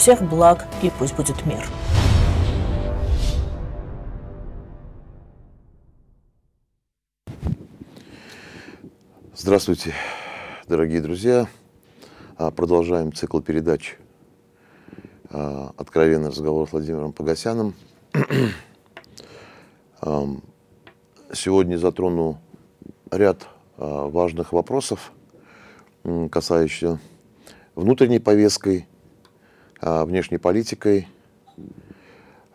Всех благ и пусть будет мир. Здравствуйте, дорогие друзья. А, продолжаем цикл передач а, «Откровенный разговор с Владимиром Погосяном». Сегодня затрону ряд а, важных вопросов, касающихся внутренней повесткой – а, внешней политикой,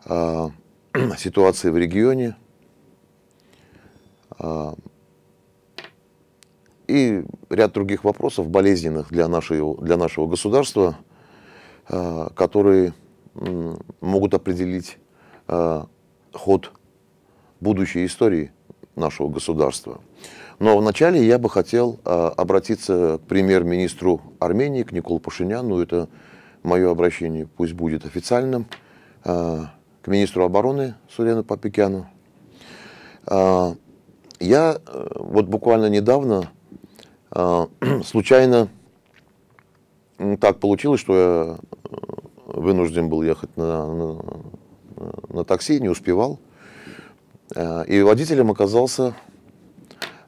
а, ситуацией в регионе а, и ряд других вопросов, болезненных для нашей для нашего государства, которые могут определить ход будущей истории нашего государства. Но вначале я бы хотел обратиться к премьер-министру Армении, к Николу Пашиняну. Это мое обращение пусть будет официальным, э, к министру обороны Сулену Папикяну. Э, я э, вот буквально недавно случайно так получилось, что я вынужден был ехать на, на, на такси, не успевал. И водителем оказался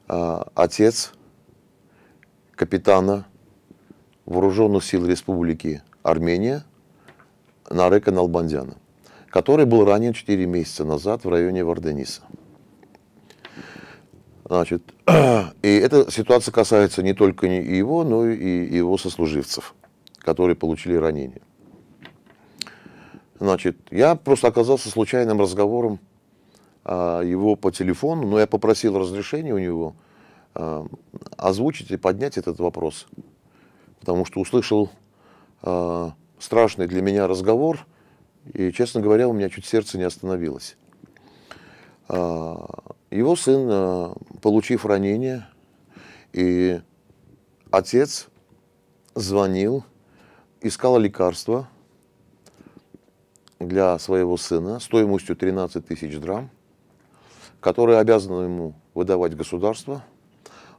отец капитана вооруженных сил республики Армения Нарека Налбандяна, который был ранен 4 месяца назад в районе Вардениса. Значит, и эта ситуация касается не только его, но и его сослуживцев, которые получили ранения. Значит, я просто оказался случайным разговором а, его по телефону, но я попросил разрешения у него а, озвучить и поднять этот вопрос, потому что услышал Э, страшный для меня разговор, и, честно говоря, у меня чуть сердце не остановилось. Э, его сын, э, получив ранение, и отец звонил, искал лекарства для своего сына стоимостью 13 тысяч драм, которые обязано ему выдавать государство,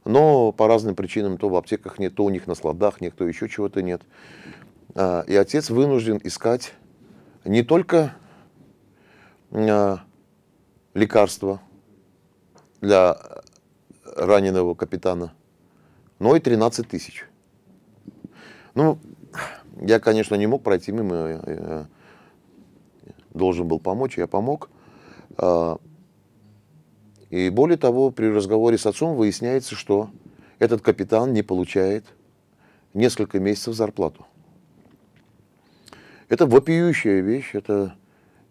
но по разным причинам то в аптеках нет, то у них на складах нет, то еще чего-то нет. А, и отец вынужден искать не только а, лекарства для раненого капитана, но и 13 тысяч. Ну, я, конечно, не мог пройти мимо, я, э, э, должен был помочь, я помог. А, и более того, при разговоре с отцом выясняется, что этот капитан не получает несколько месяцев зарплату. Это вопиющая вещь, это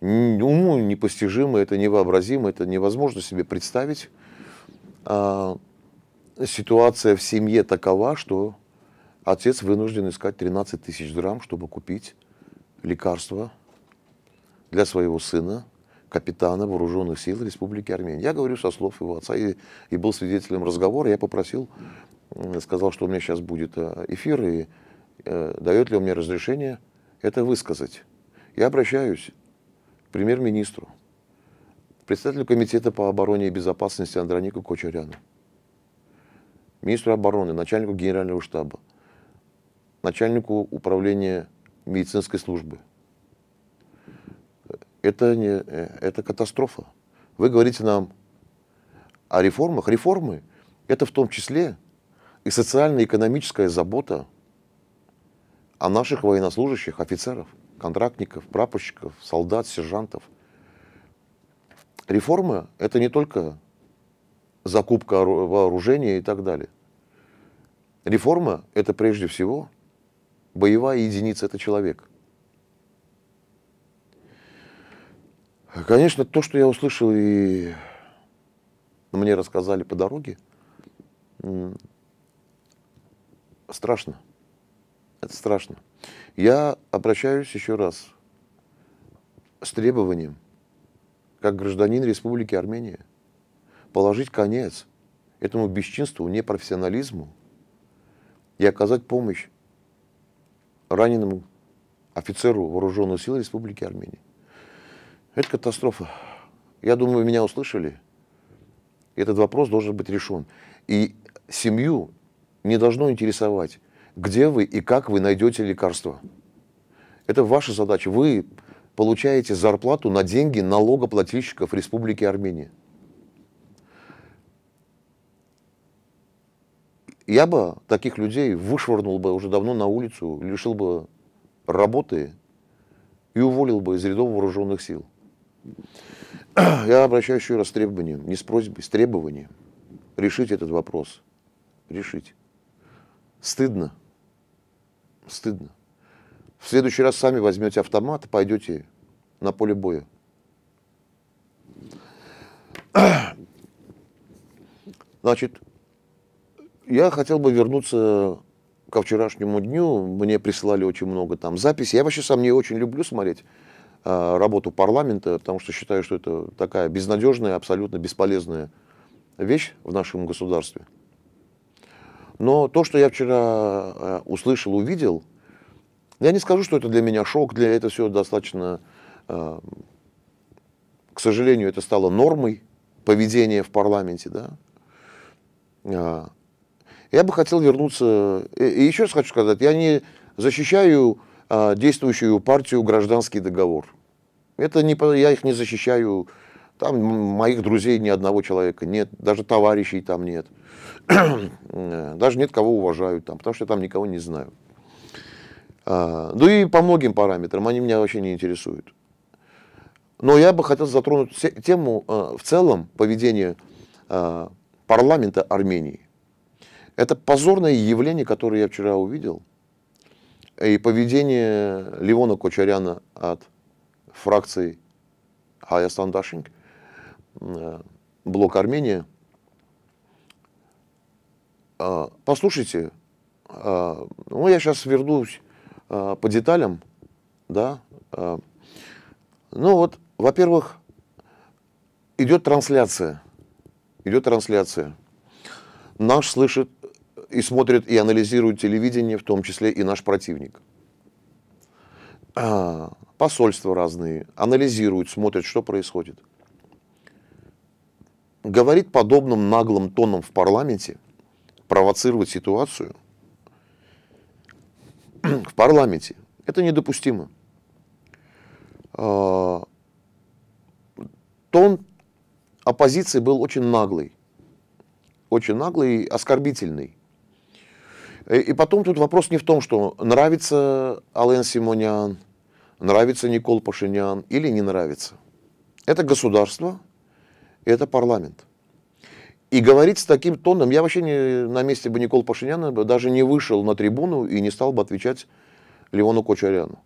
уму непостижимо, это невообразимо, это невозможно себе представить. А, ситуация в семье такова, что отец вынужден искать 13 тысяч драм, чтобы купить лекарства для своего сына, капитана вооруженных сил Республики Армения. Я говорю со слов его отца и, и был свидетелем разговора. Я попросил, сказал, что у меня сейчас будет э, эфир, и э, дает ли он мне разрешение – это высказать. Я обращаюсь к премьер-министру, представителю комитета по обороне и безопасности Андронику Кочаряну, министру обороны, начальнику генерального штаба, начальнику управления медицинской службы. Это, не, это катастрофа. Вы говорите нам о реформах. Реформы – это в том числе и социально-экономическая забота а наших военнослужащих, офицеров, контрактников, прапорщиков, солдат, сержантов. Реформы – это не только закупка вооружения и так далее. Реформа – это прежде всего боевая единица, это человек. Конечно, то, что я услышал и мне рассказали по дороге, страшно. Это страшно. Я обращаюсь еще раз с требованием, как гражданин Республики Армения, положить конец этому бесчинству, непрофессионализму и оказать помощь раненому офицеру вооруженных сил Республики Армения. Это катастрофа. Я думаю, меня услышали. Этот вопрос должен быть решен. И семью не должно интересовать, где вы и как вы найдете лекарства. Это ваша задача. Вы получаете зарплату на деньги налогоплательщиков Республики Армении. Я бы таких людей вышвырнул бы уже давно на улицу, лишил бы работы и уволил бы из рядов вооруженных сил. Я обращаюсь еще раз с требованием, не с просьбой, с требованием решить этот вопрос. Решить. Стыдно стыдно. В следующий раз сами возьмете автомат и пойдете на поле боя. Значит, я хотел бы вернуться ко вчерашнему дню. Мне присылали очень много там записей. Я вообще сам не очень люблю смотреть э, работу парламента, потому что считаю, что это такая безнадежная, абсолютно бесполезная вещь в нашем государстве. Но то, что я вчера э, услышал, увидел, я не скажу, что это для меня шок, для этого все достаточно, э, к сожалению, это стало нормой поведения в парламенте, да. Э, я бы хотел вернуться, и еще раз хочу сказать, я не защищаю действующую партию гражданский договор. Это не, я их не защищаю, там моих друзей ни одного человека нет, даже товарищей там нет – даже нет кого уважают там, потому что я там никого не знаю. А, ну и по многим параметрам они меня вообще не интересуют. Но я бы хотел затронуть тему а, в целом поведения а, парламента Армении. Это позорное явление, которое я вчера увидел, и поведение Левона Кочаряна от фракции Хаястан Дашинг, а, блок Армения – а, послушайте, а, ну я сейчас вернусь а, по деталям, да. Ну вот, во-первых, идет трансляция, идет трансляция. Наш слышит и смотрит и анализирует телевидение, в том числе и наш противник. Посольства разные анализируют, смотрят, что происходит. Говорит подобным наглым тоном в парламенте – провоцировать ситуацию в парламенте. Это недопустимо. А, тон оппозиции был очень наглый. Очень наглый и оскорбительный. И, потом тут вопрос не в том, что нравится Ален Симонян, нравится Никол Пашинян или не нравится. Это государство, это парламент. И говорить с таким тоном, я вообще не, на месте бы Никола Пашиняна даже не вышел на трибуну и не стал бы отвечать Леону Кочаряну.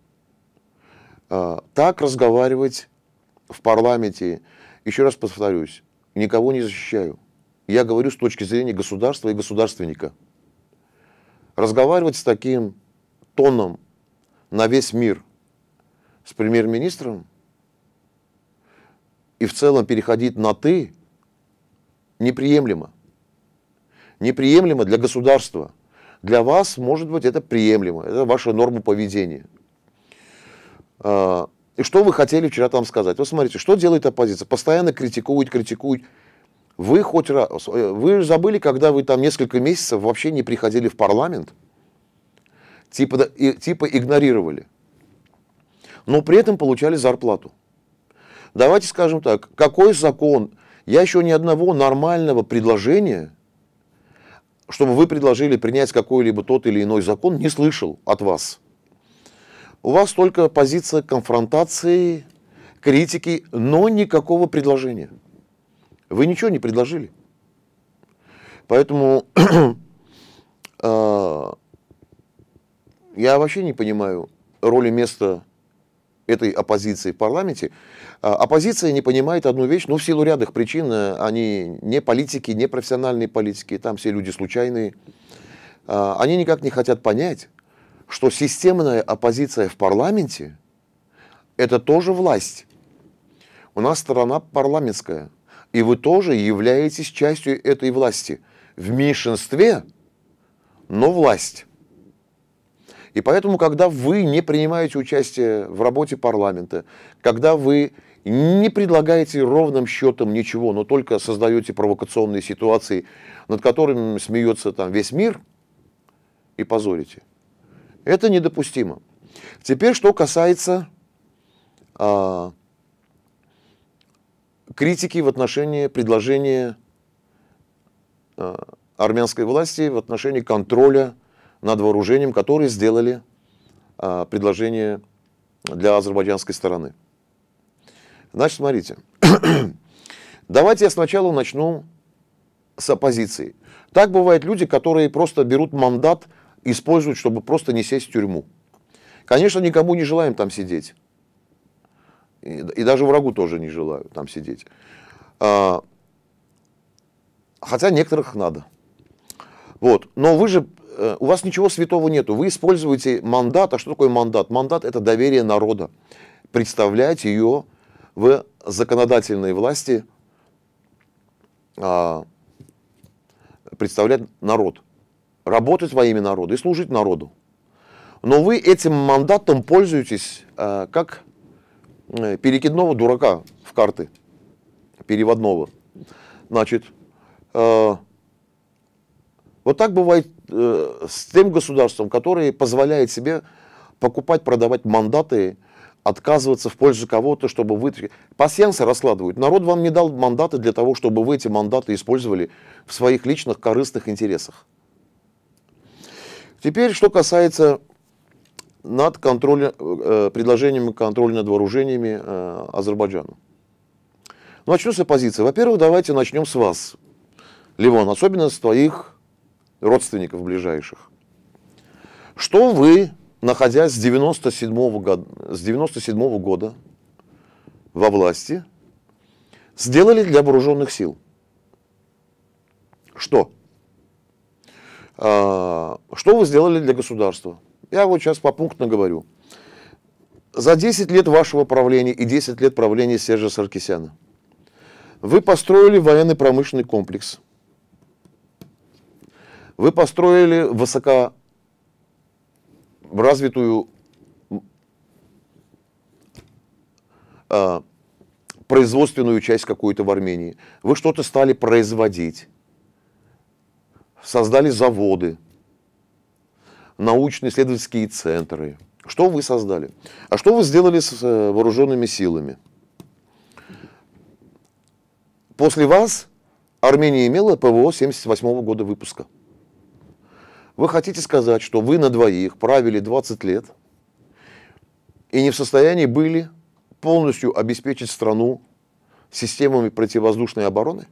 А, так разговаривать в парламенте, еще раз повторюсь, никого не защищаю. Я говорю с точки зрения государства и государственника. Разговаривать с таким тоном на весь мир с премьер-министром и в целом переходить на «ты» неприемлемо. Неприемлемо для государства. Для вас, может быть, это приемлемо. Это ваша норма поведения. А, и что вы хотели вчера там сказать? Вот смотрите, что делает оппозиция? Постоянно критикует, критикует. Вы хоть раз, э, вы забыли, когда вы там несколько месяцев вообще не приходили в парламент, типа, и, типа игнорировали, но при этом получали зарплату. Давайте скажем так, какой закон я еще ни одного нормального предложения, чтобы вы предложили принять какой-либо тот или иной закон, не слышал от вас. У вас только позиция конфронтации, критики, но никакого предложения. Вы ничего не предложили. Поэтому э, я вообще не понимаю роли места этой оппозиции в парламенте. А оппозиция не понимает одну вещь, но ну, в силу рядых причин, э, они не политики, не профессиональные политики, там все люди случайные. А, они никак не хотят понять, что системная оппозиция в парламенте – это тоже власть. У нас страна парламентская, и вы тоже являетесь частью этой власти. В меньшинстве, но власть. И поэтому, когда вы не принимаете участие в работе парламента, когда вы не предлагаете ровным счетом ничего, но только создаете провокационные ситуации, над которыми смеется там весь мир и позорите. Это недопустимо. Теперь, что касается а, критики в отношении предложения а, армянской власти в отношении контроля над вооружением, которые сделали а, предложение для азербайджанской стороны. Значит, смотрите. Давайте я сначала начну с оппозиции. Так бывают люди, которые просто берут мандат, используют, чтобы просто не сесть в тюрьму. Конечно, никому не желаем там сидеть. И, и даже врагу тоже не желаю там сидеть. А, хотя некоторых надо. Вот. Но вы же, э, у вас ничего святого нету. Вы используете мандат. А что такое мандат? Мандат – это доверие народа. Представлять ее в законодательной власти а, представлять народ, работать во имя народа и служить народу. Но вы этим мандатом пользуетесь а, как э, перекидного дурака в карты, переводного. Значит, а, вот так бывает э, с тем государством, которое позволяет себе покупать, продавать мандаты отказываться в пользу кого-то, чтобы вы... Пассиансы раскладывают. Народ вам не дал мандаты для того, чтобы вы эти мандаты использовали в своих личных корыстных интересах. Теперь, что касается над контроля, э, предложениями контроля над вооружениями э, Азербайджана. Начну с оппозиции. Во-первых, давайте начнем с вас, Ливон, особенно с твоих родственников ближайших. Что вы находясь с 97 года, с 97 -го года во власти, сделали для вооруженных сил. Что? А, что вы сделали для государства? Я вот сейчас попунктно говорю. За 10 лет вашего правления и 10 лет правления Сержа Саркисяна вы построили военно-промышленный комплекс. Вы построили высоко развитую э, производственную часть какую-то в Армении. Вы что-то стали производить, создали заводы, научно-исследовательские центры. Что вы создали? А что вы сделали с э, вооруженными силами? После вас Армения имела ПВО 78 года выпуска. Вы хотите сказать, что вы на двоих правили 20 лет и не в состоянии были полностью обеспечить страну системами противовоздушной обороны?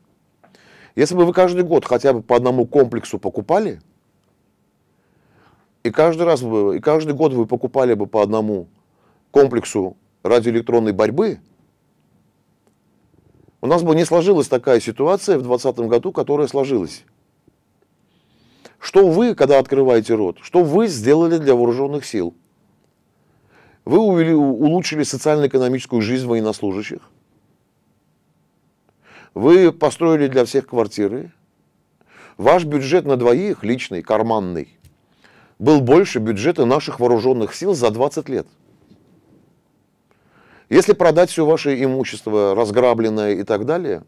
Если бы вы каждый год хотя бы по одному комплексу покупали, и каждый раз бы, и каждый год вы покупали бы по одному комплексу радиоэлектронной борьбы, у нас бы не сложилась такая ситуация в 2020 году, которая сложилась. Что вы, когда открываете рот, что вы сделали для вооруженных сил? Вы увели, улучшили социально-экономическую жизнь военнослужащих. Вы построили для всех квартиры. Ваш бюджет на двоих, личный, карманный, был больше бюджета наших вооруженных сил за 20 лет. Если продать все ваше имущество, разграбленное и так далее,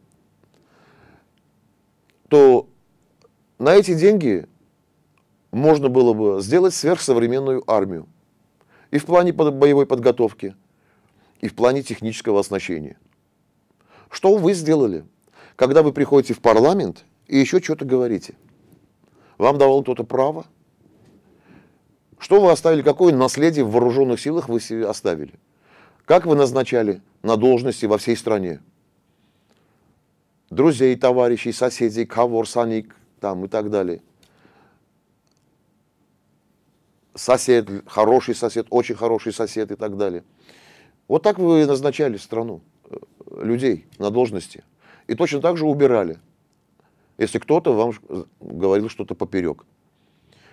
то на эти деньги можно было бы сделать сверхсовременную армию. И в плане боевой подготовки, и в плане технического оснащения. Что вы сделали, когда вы приходите в парламент и еще что-то говорите? Вам давал кто-то право? Что вы оставили, какое наследие в вооруженных силах вы себе оставили? Как вы назначали на должности во всей стране? Друзей, товарищей, соседей, кого, саник, там и так далее – сосед, хороший сосед, очень хороший сосед и так далее. Вот так вы назначали страну, э, людей на должности. И точно так же убирали, если кто-то вам э, говорил что-то поперек.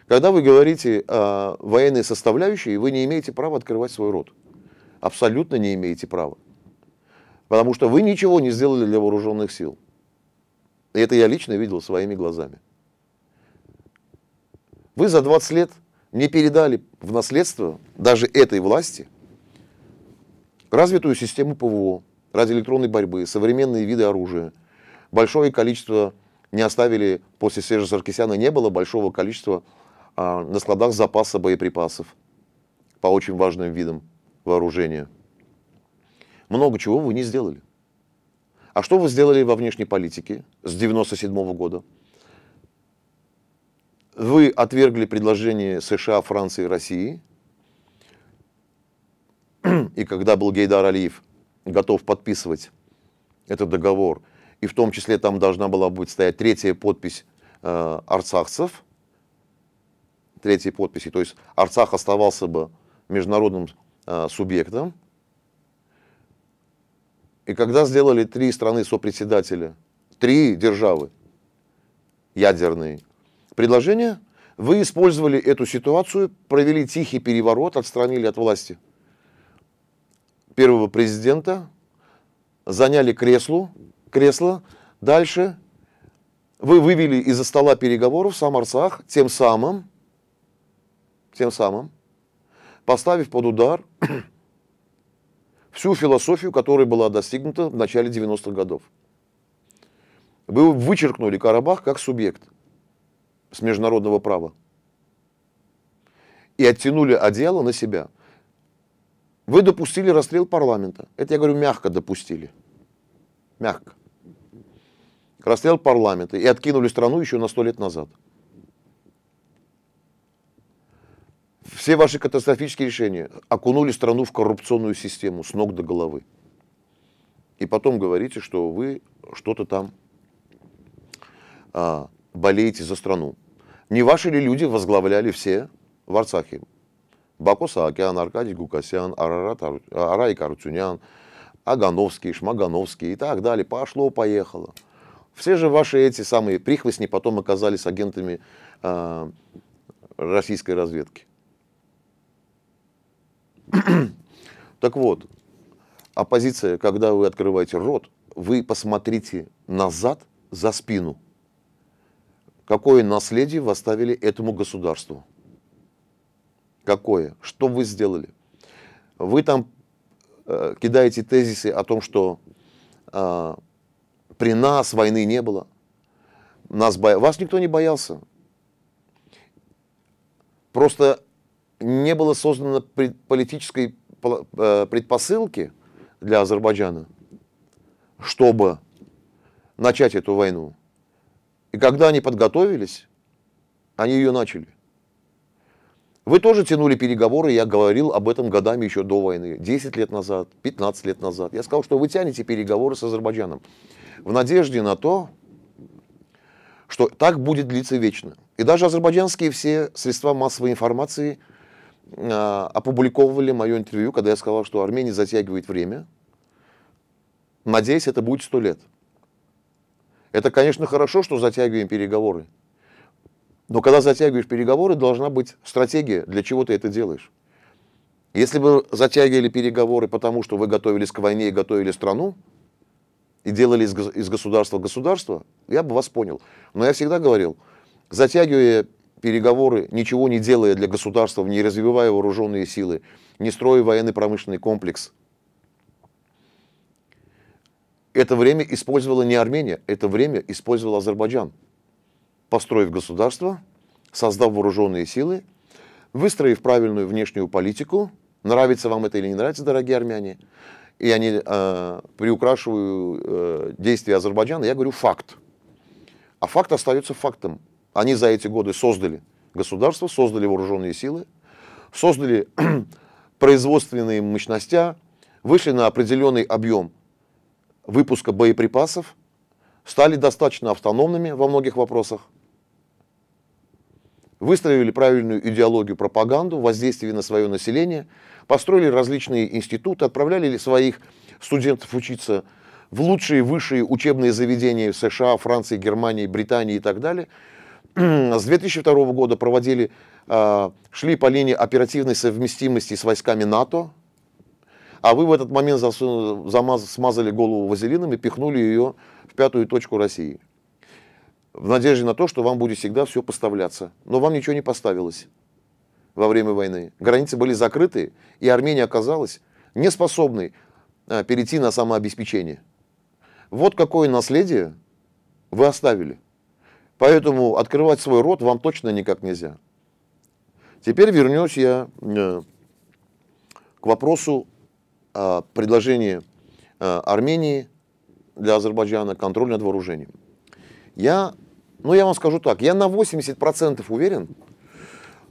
Когда вы говорите о военной составляющей, вы не имеете права открывать свой рот. Абсолютно не имеете права. Потому что вы ничего не сделали для вооруженных сил. И это я лично видел своими глазами. Вы за 20 лет мне передали в наследство даже этой власти развитую систему ПВО, радиоэлектронной борьбы, современные виды оружия. Большое количество не оставили после Сержа Саркисяна, не было большого количества а, на складах запаса боеприпасов по очень важным видам вооружения. Много чего вы не сделали. А что вы сделали во внешней политике с 1997 -го года? Вы отвергли предложение США, Франции и России. И когда был Гейдар Алиев готов подписывать этот договор, и в том числе там должна была быть стоять третья подпись э, арцахцев, третьей подписи, то есть Арцах оставался бы международным э, субъектом. И когда сделали три страны сопредседателя, три державы ядерные, предложение, вы использовали эту ситуацию, провели тихий переворот, отстранили от власти первого президента, заняли кресло, кресло, дальше вы вывели из-за стола переговоров сам Арцах, тем самым, тем самым, поставив под удар всю философию, которая была достигнута в начале 90-х годов. Вы вычеркнули Карабах как субъект с международного права. И оттянули одеяло на себя. Вы допустили расстрел парламента. Это я говорю, мягко допустили. Мягко. Расстрел парламента. И откинули страну еще на сто лет назад. Все ваши катастрофические решения окунули страну в коррупционную систему с ног до головы. И потом говорите, что вы что-то там а, болеете за страну. Не ваши ли люди возглавляли все в Арцахе? Бако Саакян, Аркадий Гукасян, Арарат, Арай Карутюнян, Агановский, Шмагановский и так далее. Пошло-поехало. Все же ваши эти самые прихвостни потом оказались агентами э, российской разведки. так вот, оппозиция, когда вы открываете рот, вы посмотрите назад за спину. Какое наследие вы оставили этому государству? Какое? Что вы сделали? Вы там э, кидаете тезисы о том, что э, при нас войны не было. Нас бо... Вас никто не боялся. Просто не было создано политической э, предпосылки для Азербайджана, чтобы начать эту войну. И когда они подготовились, они ее начали. Вы тоже тянули переговоры, я говорил об этом годами еще до войны, 10 лет назад, 15 лет назад. Я сказал, что вы тянете переговоры с Азербайджаном в надежде на то, что так будет длиться вечно. И даже азербайджанские все средства массовой информации э, опубликовывали мое интервью, когда я сказал, что Армения затягивает время. Надеюсь, это будет сто лет. Это, конечно, хорошо, что затягиваем переговоры. Но когда затягиваешь переговоры, должна быть стратегия, для чего ты это делаешь. Если бы затягивали переговоры потому, что вы готовились к войне и готовили страну, и делали из, государства государство, я бы вас понял. Но я всегда говорил, затягивая переговоры, ничего не делая для государства, не развивая вооруженные силы, не строя военно-промышленный комплекс – это время использовала не Армения, это время использовал Азербайджан, построив государство, создав вооруженные силы, выстроив правильную внешнюю политику, нравится вам это или не нравится, дорогие армяне, и я не э, приукрашиваю э, действия Азербайджана, я говорю факт. А факт остается фактом. Они за эти годы создали государство, создали вооруженные силы, создали производственные мощности, вышли на определенный объем выпуска боеприпасов, стали достаточно автономными во многих вопросах, выстроили правильную идеологию пропаганду, воздействие на свое население, построили различные институты, отправляли своих студентов учиться в лучшие высшие учебные заведения в США, Франции, Германии, Британии и так далее. С 2002 года проводили, а, шли по линии оперативной совместимости с войсками НАТО, а вы в этот момент засу... замаз... смазали голову вазелином и пихнули ее в пятую точку России. В надежде на то, что вам будет всегда все поставляться. Но вам ничего не поставилось во время войны. Границы были закрыты, и Армения оказалась неспособной а, перейти на самообеспечение. Вот какое наследие вы оставили. Поэтому открывать свой рот вам точно никак нельзя. Теперь вернусь я э, к вопросу Э, предложение э, Армении для Азербайджана контроль над вооружением. Я, ну я вам скажу так, я на 80% уверен,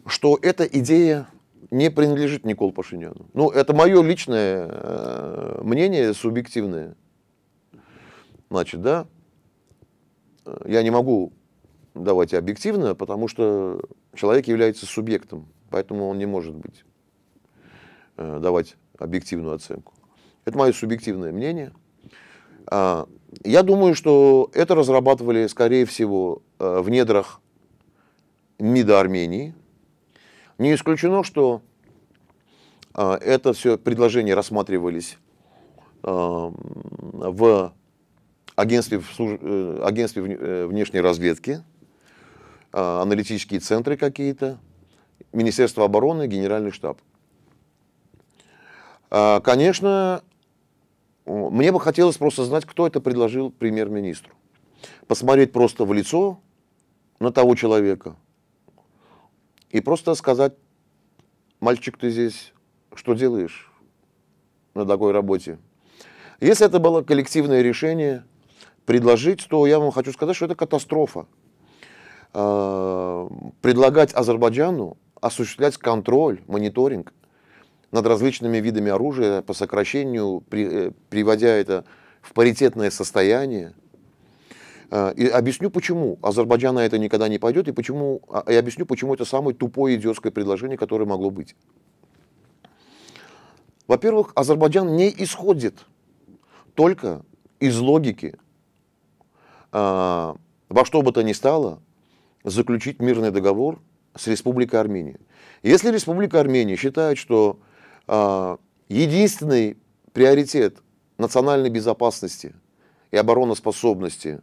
что эта идея не принадлежит Николу Пашиняну. Ну, это мое личное э, мнение, субъективное. Значит, да, я не могу давать объективно, потому что человек является субъектом, поэтому он не может быть давать объективную оценку. Это мое субъективное мнение. А, я думаю, что это разрабатывали, скорее всего, э, в недрах МИДа Армении. Не исключено, что а, это все предложения рассматривались а, в агентстве, э, агентстве э, внешней разведки, аналитические центры какие-то, Министерство обороны, Генеральный штаб. А, конечно, мне бы хотелось просто знать, кто это предложил премьер-министру. Посмотреть просто в лицо на того человека и просто сказать, мальчик, ты здесь что делаешь на такой работе? Если это было коллективное решение предложить, то я вам хочу сказать, что это катастрофа. А, предлагать Азербайджану осуществлять контроль, мониторинг над различными видами оружия по сокращению, при, э, приводя это в паритетное состояние. А, и объясню почему. Азербайджан на это никогда не пойдет, и, почему, а, и объясню, почему это самое тупое идиотское предложение, которое могло быть. Во-первых, Азербайджан не исходит только из логики а, во что бы то ни стало заключить мирный договор с Республикой Армения. Если Республика Армения считает, что а, единственный приоритет национальной безопасности и обороноспособности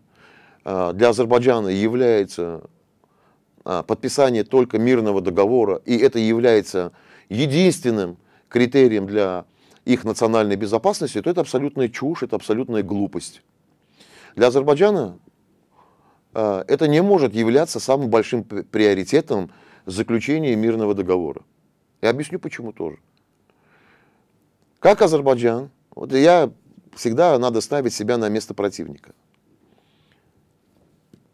а, для Азербайджана является а, подписание только мирного договора, и это является единственным критерием для их национальной безопасности, то это абсолютная чушь, это абсолютная глупость. Для Азербайджана это не может являться самым большим приоритетом заключения мирного договора. Я объясню почему тоже. Как Азербайджан, вот я всегда надо ставить себя на место противника.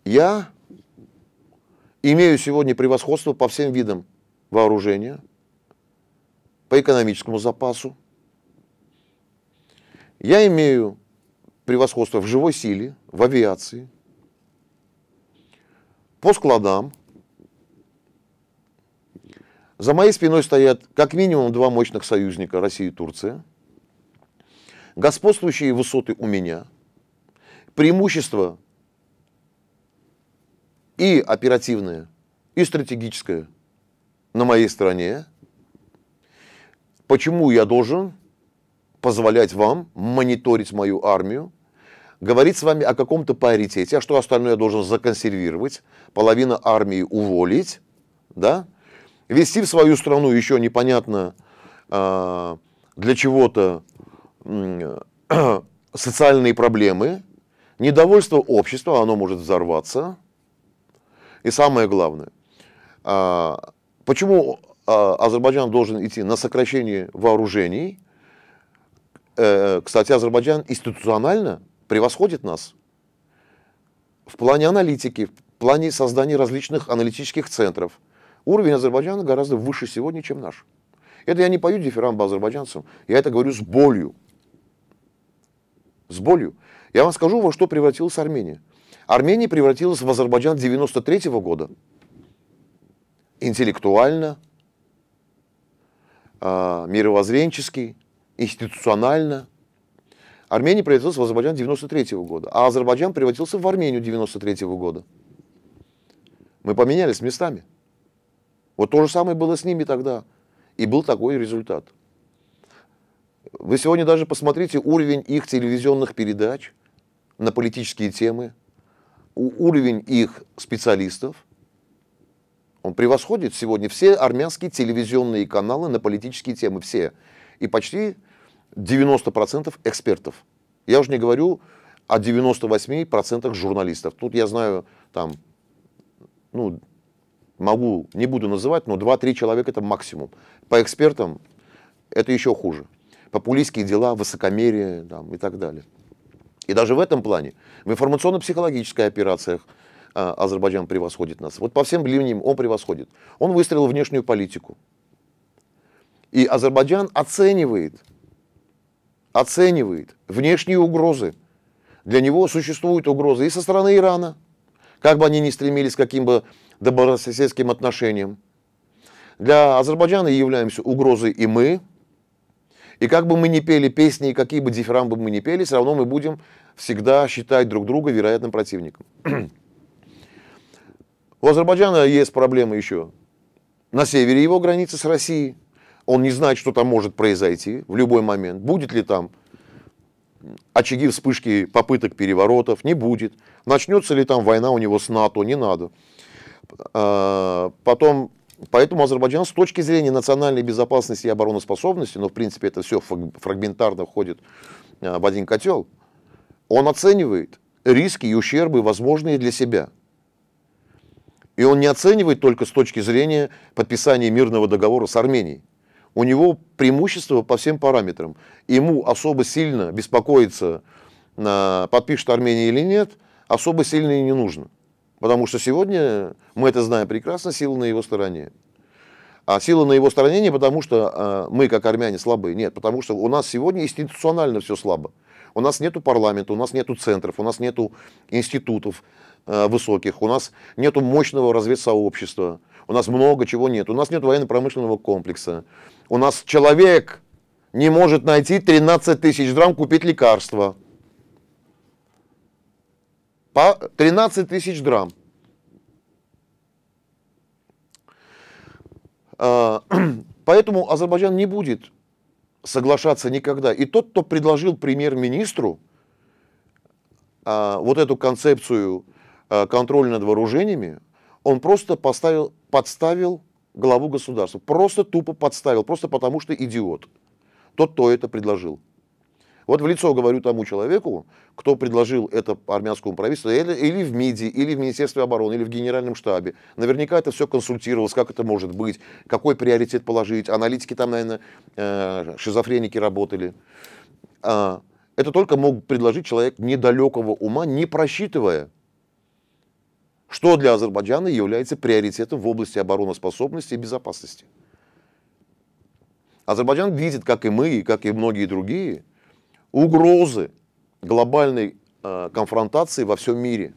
Я имею сегодня превосходство по всем видам вооружения, по экономическому запасу. Я имею превосходство в живой силе, в авиации, по складам – за моей спиной стоят как минимум два мощных союзника России и Турции. Господствующие высоты у меня. Преимущество и оперативное, и стратегическое на моей стороне. Почему я должен позволять вам мониторить мою армию, говорить с вами о каком-то паритете, а что остальное я должен законсервировать, половина армии уволить, да, вести в свою страну еще непонятно а, для чего-то социальные проблемы, недовольство общества, оно может взорваться. И самое главное, а, почему а, Азербайджан должен идти на сокращение вооружений? Э, кстати, Азербайджан институционально превосходит нас в плане аналитики, в плане создания различных аналитических центров – Уровень Азербайджана гораздо выше сегодня, чем наш. Это я не пою дифирамбы азербайджанцам, я это говорю с болью. С болью. Я вам скажу, во что превратилась Армения. Армения превратилась в Азербайджан 93 -го года. Интеллектуально, а, мировоззренчески, институционально. Армения превратилась в Азербайджан 93 -го года, а Азербайджан превратился в Армению 93 -го года. Мы поменялись местами. Вот то же самое было с ними тогда. И был такой результат. Вы сегодня даже посмотрите уровень их телевизионных передач на политические темы, уровень их специалистов. Он превосходит сегодня все армянские телевизионные каналы на политические темы, все. И почти 90% экспертов. Я уже не говорю о 98% журналистов. Тут я знаю там, ну, могу, не буду называть, но 2-3 человека это максимум. По экспертам это еще хуже. Популистские дела, высокомерие там, и так далее. И даже в этом плане, в информационно-психологических операциях а, Азербайджан превосходит нас. Вот по всем линиям он превосходит. Он выстроил внешнюю политику. И Азербайджан оценивает, оценивает внешние угрозы. Для него существуют угрозы и со стороны Ирана, как бы они ни стремились к каким бы добрососедским отношениям. Для Азербайджана являемся угрозой и мы. И как бы мы ни пели песни, и какие бы дифирамбы мы ни пели, все равно мы будем всегда считать друг друга вероятным противником. У Азербайджана есть проблемы еще на севере его границы с Россией. Он не знает, что там может произойти в любой момент. Будет ли там очаги вспышки попыток переворотов? Не будет. Начнется ли там война у него с НАТО? Не надо. А, потом, поэтому Азербайджан с точки зрения национальной безопасности и обороноспособности, но в принципе это все фрагментарно входит а, в один котел, он оценивает риски и ущербы, возможные для себя. И он не оценивает только с точки зрения подписания мирного договора с Арменией. У него преимущество по всем параметрам. Ему особо сильно беспокоиться, а, подпишет Армения или нет, особо сильно и не нужно. Потому что сегодня, мы это знаем прекрасно, сила на его стороне. А сила на его стороне не потому, что э, мы, как армяне, слабые. Нет, потому что у нас сегодня институционально все слабо. У нас нет парламента, у нас нет центров, у нас нет институтов э, высоких, у нас нет мощного разведсообщества, у нас много чего нет, у нас нет военно-промышленного комплекса, у нас человек не может найти 13 тысяч драм купить лекарства по 13 тысяч драм. А, поэтому Азербайджан не будет соглашаться никогда. И тот, кто предложил премьер-министру а, вот эту концепцию а, контроля над вооружениями, он просто поставил, подставил главу государства. Просто тупо подставил, просто потому что идиот. Тот, кто это предложил. Вот в лицо говорю тому человеку, кто предложил это армянскому правительству, или, в МИДе, или в Министерстве обороны, или в Генеральном штабе. Наверняка это все консультировалось, как это может быть, какой приоритет положить. Аналитики там, наверное, э, шизофреники работали. А, это только мог предложить человек недалекого ума, не просчитывая, что для Азербайджана является приоритетом в области обороноспособности и безопасности. Азербайджан видит, как и мы, и как и многие другие – угрозы глобальной а, конфронтации во всем мире.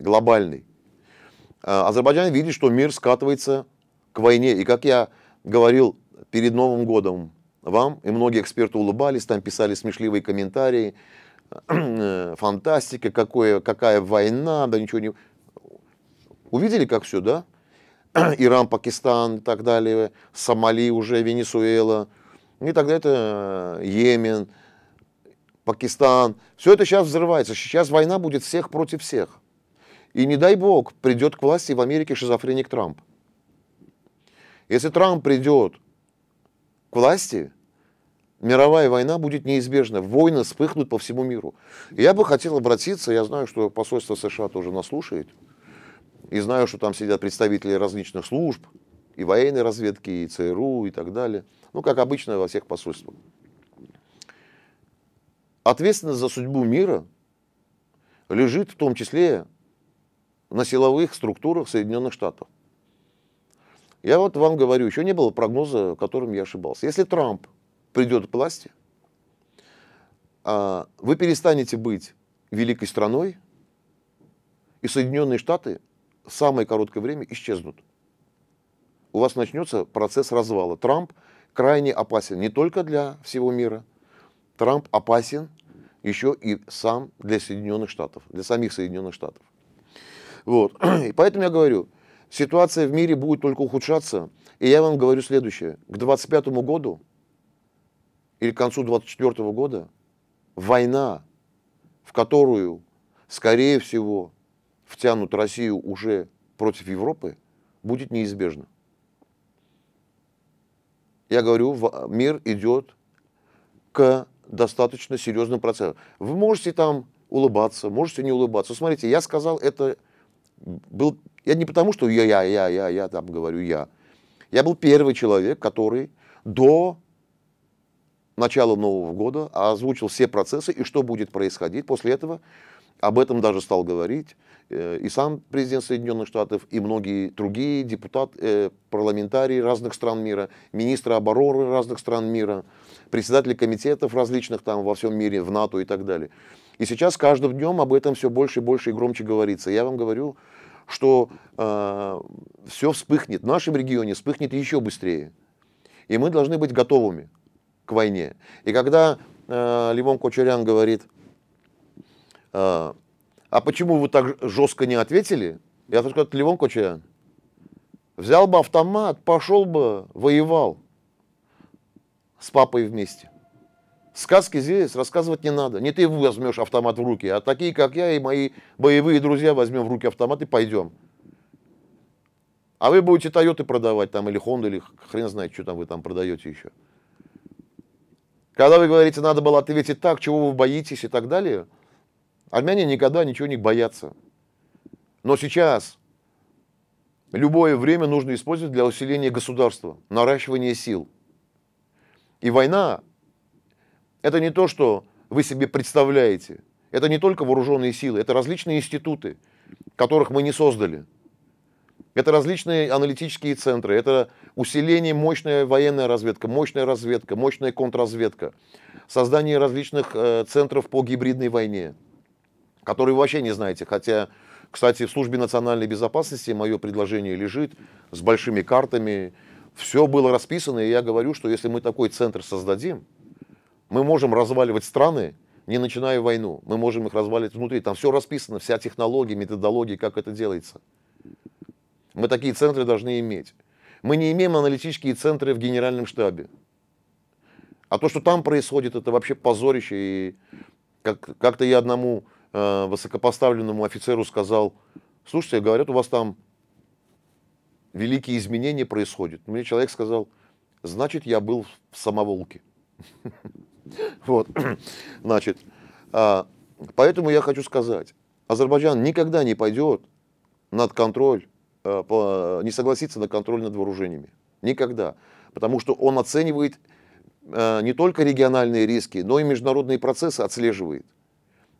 Глобальной. А, Азербайджан видит, что мир скатывается к войне. И как я говорил перед Новым годом вам, и многие эксперты улыбались, там писали смешливые комментарии, э, фантастика, какое, какая война, да ничего не... Увидели, как все, да? Иран, Пакистан и так далее, Сомали уже, Венесуэла, ну и тогда это э, Йемен, Пакистан. Все это сейчас взрывается. Сейчас война будет всех против всех. И не дай бог, придет к власти в Америке шизофреник Трамп. Если Трамп придет к власти, мировая война будет неизбежна. Войны вспыхнут по всему миру. Я бы хотел обратиться, я знаю, что посольство США тоже нас слушает, и знаю, что там сидят представители различных служб, и военной разведки, и ЦРУ, и так далее. Ну, как обычно во всех посольствах. Ответственность за судьбу мира лежит в том числе на силовых структурах Соединенных Штатов. Я вот вам говорю, еще не было прогноза, которым я ошибался. Если Трамп придет к власти, а, вы перестанете быть великой страной, и Соединенные Штаты в самое короткое время исчезнут у вас начнется процесс развала. Трамп крайне опасен не только для всего мира, Трамп опасен еще и сам для Соединенных Штатов, для самих Соединенных Штатов. Вот. И поэтому я говорю, ситуация в мире будет только ухудшаться. И я вам говорю следующее. К 25 году или к концу 24 года война, в которую, скорее всего, втянут Россию уже против Европы, будет неизбежна. Я говорю, мир идет к достаточно серьезным процессам. Вы можете там улыбаться, можете не улыбаться. Смотрите, я сказал это, был, я не потому, что я, я, я, я, я там говорю я. Я был первый человек, который до начала Нового года озвучил все процессы и что будет происходить после этого, об этом даже стал говорить э, и сам президент Соединенных Штатов, и многие другие депутаты, э, парламентарии разных стран мира, министры обороны разных стран мира, председатели комитетов различных там во всем мире, в НАТО и так далее. И сейчас каждым днем об этом все больше и больше и громче говорится. Я вам говорю, что э, все вспыхнет, в нашем регионе вспыхнет еще быстрее. И мы должны быть готовыми к войне. И когда э, Левон Кочерян говорит – а, а почему вы так жестко не ответили? Я только сказал, Левон Кочаян, взял бы автомат, пошел бы, воевал с папой вместе. Сказки здесь рассказывать не надо. Не ты возьмешь автомат в руки, а такие, как я и мои боевые друзья, возьмем в руки автомат и пойдем. А вы будете Тойоты продавать там или Хонду, или хрен знает, что там вы там продаете еще. Когда вы говорите, надо было ответить так, чего вы боитесь и так далее, Армяне никогда ничего не боятся. Но сейчас любое время нужно использовать для усиления государства, наращивания сил. И война – это не то, что вы себе представляете. Это не только вооруженные силы, это различные институты, которых мы не создали. Это различные аналитические центры, это усиление мощная военная разведка, мощная разведка, мощная контрразведка, создание различных э, центров по гибридной войне – которые вы вообще не знаете. Хотя, кстати, в службе национальной безопасности мое предложение лежит с большими картами. Все было расписано, и я говорю, что если мы такой центр создадим, мы можем разваливать страны, не начиная войну. Мы можем их развалить внутри. Там все расписано, вся технология, методология, как это делается. Мы такие центры должны иметь. Мы не имеем аналитические центры в генеральном штабе. А то, что там происходит, это вообще позорище. И как- как-то я одному Э, высокопоставленному офицеру сказал, слушайте, говорят, у вас там великие изменения происходят. Мне человек сказал, значит, я был в самоволке. Вот, значит, а, поэтому я хочу сказать, Азербайджан никогда не пойдет над контроль, э, не согласится на контроль над вооружениями. Никогда. Потому что он оценивает э, не только региональные риски, но и международные процессы отслеживает.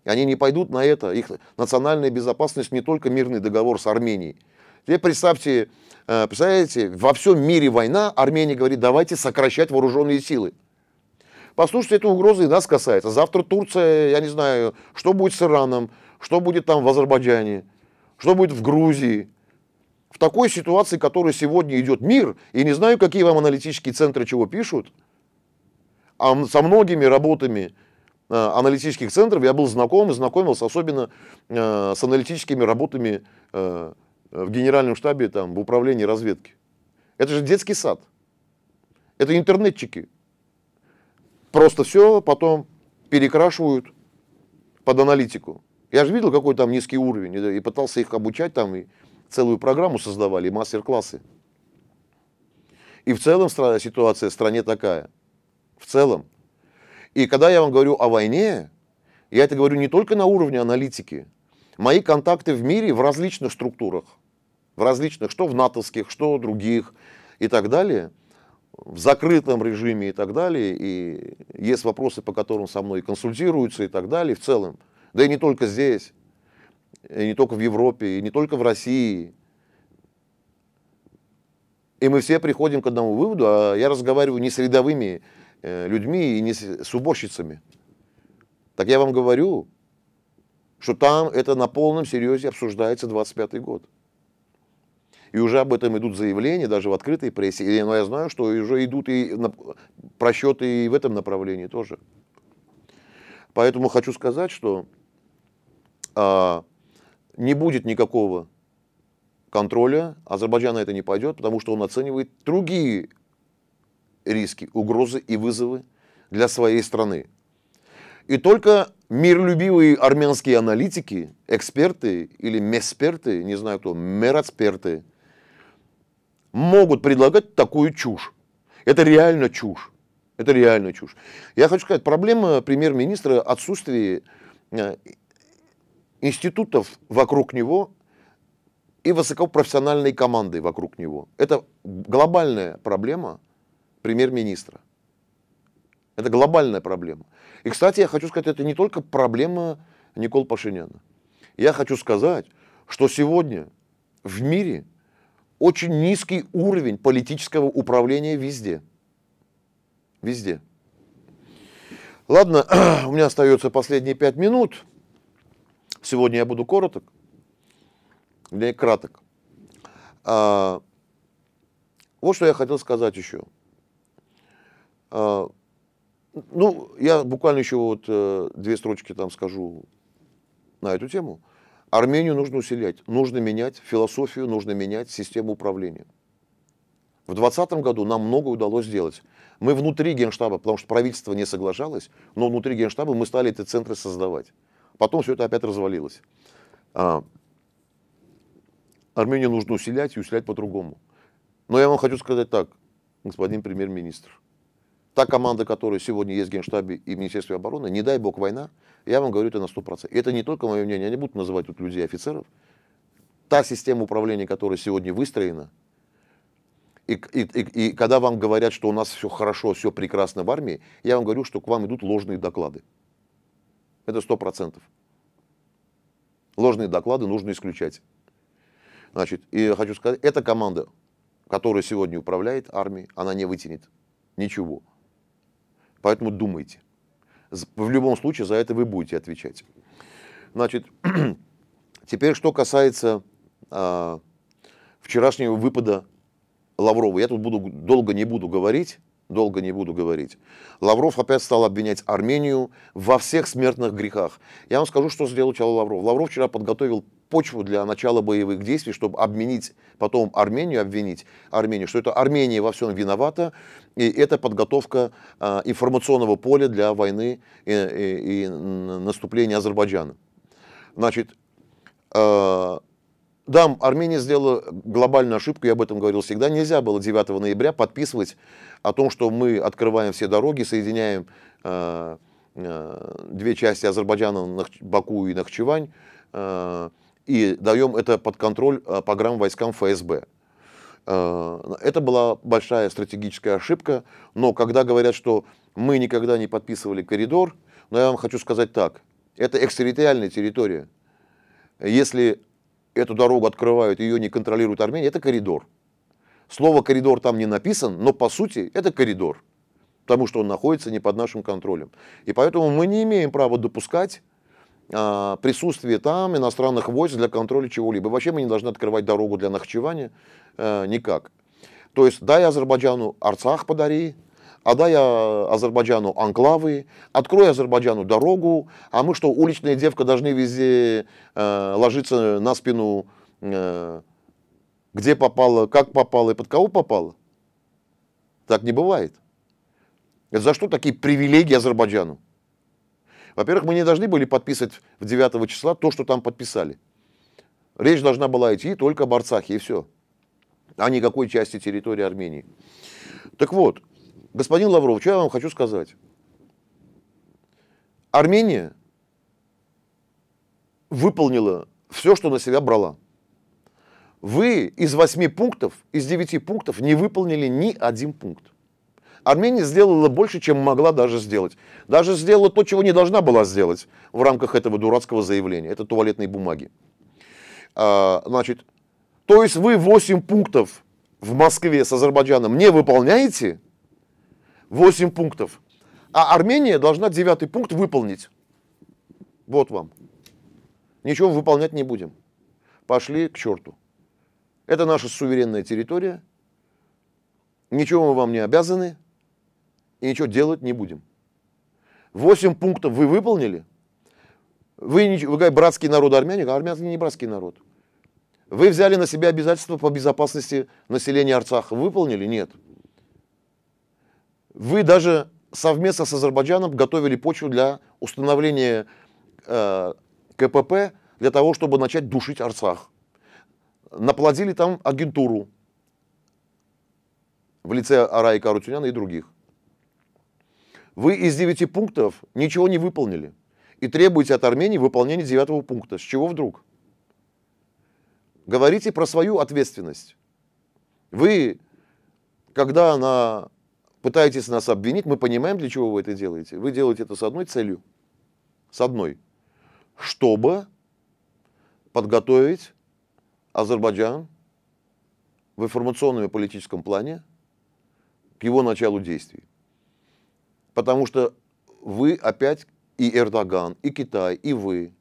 Они не пойдут на это. Их национальная безопасность не только мирный договор с Арменией. Теперь представьте, э, представляете, во всем мире война, Армения говорит, давайте сокращать вооруженные силы. Послушайте, эта угроза и нас касается. Завтра Турция, я не знаю, что будет с Ираном, что будет там в Азербайджане, что будет в Грузии. В такой ситуации, в которой сегодня идет мир, и не знаю, какие вам аналитические центры чего пишут, а со многими работами Э, аналитических центров я был знаком и знакомился особенно э, с аналитическими работами э, в генеральном штабе, там, в управлении разведки. Это же детский сад. Это интернетчики. Просто все потом перекрашивают под аналитику. Я же видел, какой там низкий уровень, и пытался их обучать, там и целую программу создавали, и мастер-классы. И в целом ситуация в стране такая. В целом и когда я вам говорю о войне, я это говорю не только на уровне аналитики. Мои контакты в мире в различных структурах, в различных, что в натовских, что других и так далее, в закрытом режиме и так далее. И есть вопросы, по которым со мной консультируются и так далее в целом. Да и не только здесь, и не только в Европе, и не только в России. И мы все приходим к одному выводу, а я разговариваю не с рядовыми Э, людьми и не с, уборщицами. Так я вам говорю, что там это на полном серьезе обсуждается 25 год. И уже об этом идут заявления, даже в открытой прессе. И, но я знаю, что уже идут и на, просчеты и в этом направлении тоже. Поэтому хочу сказать, что а, не будет никакого контроля, Азербайджан на это не пойдет, потому что он оценивает другие риски, угрозы и вызовы для своей страны. И только миролюбивые армянские аналитики, эксперты или месперты, не знаю кто, мерацперты, могут предлагать такую чушь. Это реально чушь. Это реально чушь. Я хочу сказать, проблема премьер-министра отсутствие э, институтов вокруг него и высокопрофессиональной команды вокруг него. Это глобальная проблема, премьер-министра. Это глобальная проблема. И, кстати, я хочу сказать, это не только проблема Никол Пашиняна. Я хочу сказать, что сегодня в мире очень низкий уровень политического управления везде. Везде. Ладно, у меня остается последние пять минут. Сегодня я буду короток. Для краток. А, вот что я хотел сказать еще. А, ну, я буквально еще вот э, две строчки там скажу на эту тему. Армению нужно усилять, нужно менять философию, нужно менять систему управления. В 2020 году нам много удалось сделать. Мы внутри Генштаба, потому что правительство не соглашалось, но внутри Генштаба мы стали эти центры создавать. Потом все это опять развалилось. А, Армению нужно усилять и усилять по-другому. Но я вам хочу сказать так, господин премьер-министр. Та команда, которая сегодня есть в Генштабе и Министерстве обороны, не дай бог война, я вам говорю это на 100%. Это не только мое мнение, я не буду называть тут людей офицеров. Та система управления, которая сегодня выстроена, и, и, и, и когда вам говорят, что у нас все хорошо, все прекрасно в армии, я вам говорю, что к вам идут ложные доклады. Это 100%. Ложные доклады нужно исключать. Значит, и хочу сказать, эта команда, которая сегодня управляет армией, она не вытянет ничего. Поэтому думайте. В любом случае за это вы будете отвечать. Значит, теперь что касается э, вчерашнего выпада Лаврова. Я тут буду, долго не буду говорить, долго не буду говорить. Лавров опять стал обвинять Армению во всех смертных грехах. Я вам скажу, что сделал сначала Лавров. Лавров вчера подготовил почву для начала боевых действий, чтобы обменить потом Армению, обвинить Армению, что это Армения во всем виновата, и это подготовка э, информационного поля для войны и, и, и наступления Азербайджана. Значит, э, да, Армения сделала глобальную ошибку, я об этом говорил всегда. Нельзя было 9 ноября подписывать о том, что мы открываем все дороги, соединяем э, э, две части Азербайджана, Нах, Баку и Нахчевань, э, и даем это под контроль э, пограм войскам ФСБ. Э, это была большая стратегическая ошибка, но когда говорят, что мы никогда не подписывали коридор, но я вам хочу сказать так, это экстерриториальная территория. Если эту дорогу открывают, ее не контролирует Армения, это коридор. Слово коридор там не написано, но по сути это коридор, потому что он находится не под нашим контролем. И поэтому мы не имеем права допускать а, присутствие там иностранных войск для контроля чего-либо. Вообще мы не должны открывать дорогу для Нахчевания а, никак. То есть дай Азербайджану Арцах подари, отдай а, Азербайджану анклавы, открой Азербайджану дорогу, а мы что, уличная девка должны везде э, ложиться на спину, э, где попала, как попала и под кого попала? Так не бывает. Это за что такие привилегии Азербайджану? Во-первых, мы не должны были подписывать в 9 числа то, что там подписали. Речь должна была идти только об Арцахе, и все. А не какой части территории Армении. Так вот, Господин Лавров, что я вам хочу сказать? Армения выполнила все, что на себя брала. Вы из восьми пунктов, из девяти пунктов не выполнили ни один пункт. Армения сделала больше, чем могла даже сделать. Даже сделала то, чего не должна была сделать в рамках этого дурацкого заявления. Это туалетные бумаги. А, значит, то есть вы 8 пунктов в Москве с Азербайджаном не выполняете, 8 пунктов. А Армения должна девятый пункт выполнить. Вот вам. Ничего выполнять не будем. Пошли к черту. Это наша суверенная территория. Ничего мы вам не обязаны. И ничего делать не будем. Восемь пунктов вы выполнили. Вы, вы говорите, братский народ армяне, а армяне не братский народ. Вы взяли на себя обязательства по безопасности населения Арцаха. Выполнили? Нет. Вы даже совместно с Азербайджаном готовили почву для установления э, КПП для того, чтобы начать душить Арцах. Наплодили там агентуру в лице Араи Карутюняна и других. Вы из девяти пунктов ничего не выполнили и требуете от Армении выполнения девятого пункта. С чего вдруг? Говорите про свою ответственность. Вы, когда на пытаетесь нас обвинить, мы понимаем, для чего вы это делаете. Вы делаете это с одной целью. С одной. Чтобы подготовить Азербайджан в информационном и политическом плане к его началу действий. Потому что вы опять и Эрдоган, и Китай, и вы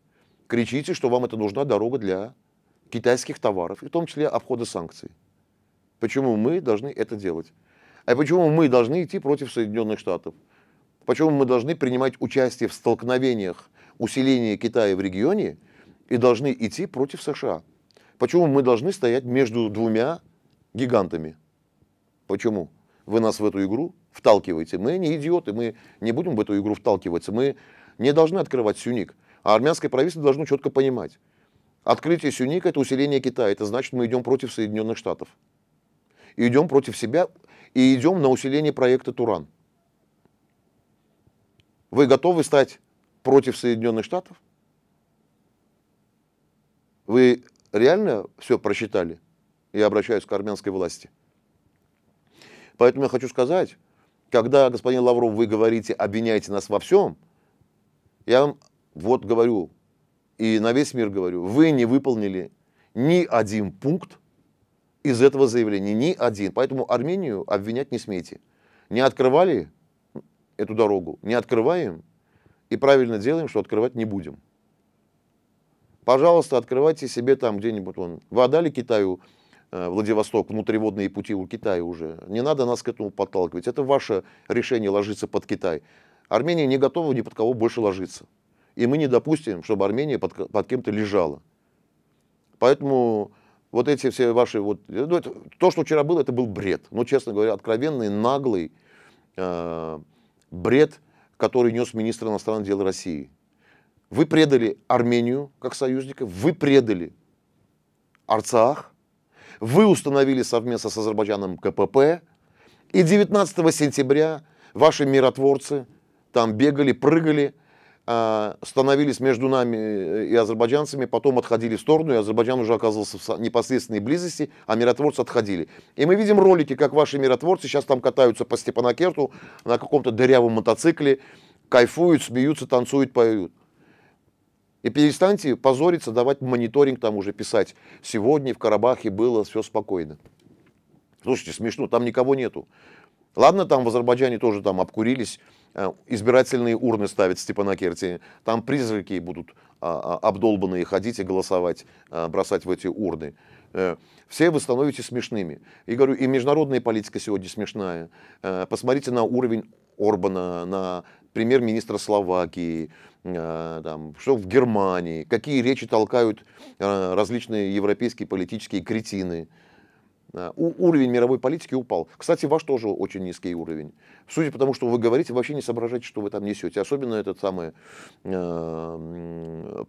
кричите, что вам это нужна дорога для китайских товаров, и в том числе обхода санкций. Почему мы должны это делать? А почему мы должны идти против Соединенных Штатов? Почему мы должны принимать участие в столкновениях усиления Китая в регионе и должны идти против США? Почему мы должны стоять между двумя гигантами? Почему? Вы нас в эту игру вталкиваете. Мы не идиоты, мы не будем в эту игру вталкиваться. Мы не должны открывать Сюник. А армянское правительство должно четко понимать. Открытие Сюника – это усиление Китая. Это значит, мы идем против Соединенных Штатов. И идем против себя и идем на усиление проекта Туран. Вы готовы стать против Соединенных Штатов? Вы реально все просчитали? Я обращаюсь к армянской власти. Поэтому я хочу сказать, когда, господин Лавров, вы говорите, обвиняете нас во всем, я вам вот говорю, и на весь мир говорю, вы не выполнили ни один пункт из этого заявления. Ни один. Поэтому Армению обвинять не смейте. Не открывали эту дорогу, не открываем и правильно делаем, что открывать не будем. Пожалуйста, открывайте себе там где-нибудь. Вон, вы отдали Китаю э, Владивосток, внутриводные пути у Китая уже. Не надо нас к этому подталкивать. Это ваше решение ложиться под Китай. Армения не готова ни под кого больше ложиться. И мы не допустим, чтобы Армения под, под кем-то лежала. Поэтому вот эти все ваши вот э, ну, это, то, что вчера было, это был бред. Но, ну, честно говоря, откровенный, наглый э, бред, который нес министр иностранных дел России. Вы предали Армению как союзника, вы предали Арцах, вы установили совместно с Азербайджаном КПП, и 19 сентября ваши миротворцы там бегали, прыгали, а, становились между нами э, и азербайджанцами, потом отходили в сторону, и Азербайджан уже оказывался в непосредственной близости, а миротворцы отходили. И мы видим ролики, как ваши миротворцы сейчас там катаются по Степанакерту на каком-то дырявом мотоцикле, кайфуют, смеются, танцуют, поют. И перестаньте позориться, давать мониторинг там уже писать. Сегодня в Карабахе было все спокойно. Слушайте, смешно, там никого нету. Ладно, там в Азербайджане тоже там обкурились, Э, избирательные урны ставить Степана Керти, там призраки будут а, а, обдолбанные ходить и голосовать, э, бросать в эти урны. Э, все вы становитесь смешными. И говорю, и международная политика сегодня смешная. Посмотрите на уровень Орбана, на премьер-министра Словакии, там, что в Германии, какие речи толкают различные европейские политические кретины. Э, у уровень мировой политики упал. Кстати, ваш тоже очень низкий уровень. Судя по тому, что вы говорите, вообще не соображаете, что вы там несете. Особенно этот самый э,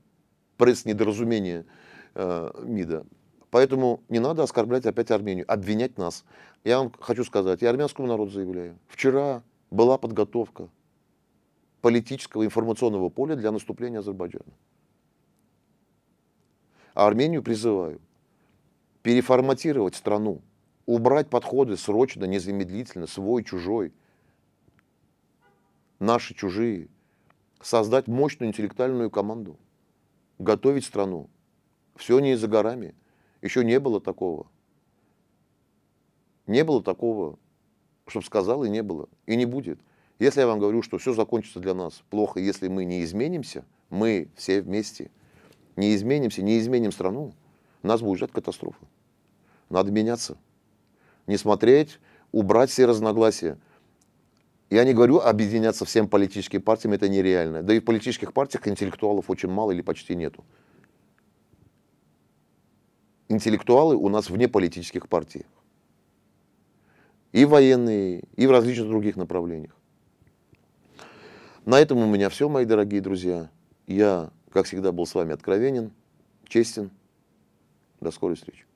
пресс-недоразумение э, МИДа. Поэтому не надо оскорблять опять Армению, обвинять нас. Я вам хочу сказать, я армянскому народу заявляю. Вчера была подготовка политического информационного поля для наступления Азербайджана. А Армению призываю переформатировать страну, убрать подходы срочно, незамедлительно, свой, чужой, наши, чужие, создать мощную интеллектуальную команду, готовить страну. Все не за горами. Еще не было такого. Не было такого, чтобы сказал, и не было. И не будет. Если я вам говорю, что все закончится для нас плохо, если мы не изменимся, мы все вместе не изменимся, не изменим страну, нас будет ждать катастрофа. Надо меняться. Не смотреть, убрать все разногласия. Я не говорю объединяться всем политическим партиям, это нереально. Да и в политических партиях интеллектуалов очень мало или почти нету. Интеллектуалы у нас вне политических партий. И военные, и в различных других направлениях. На этом у меня все, мои дорогие друзья. Я, как всегда, был с вами откровенен, честен. До скорой встречи.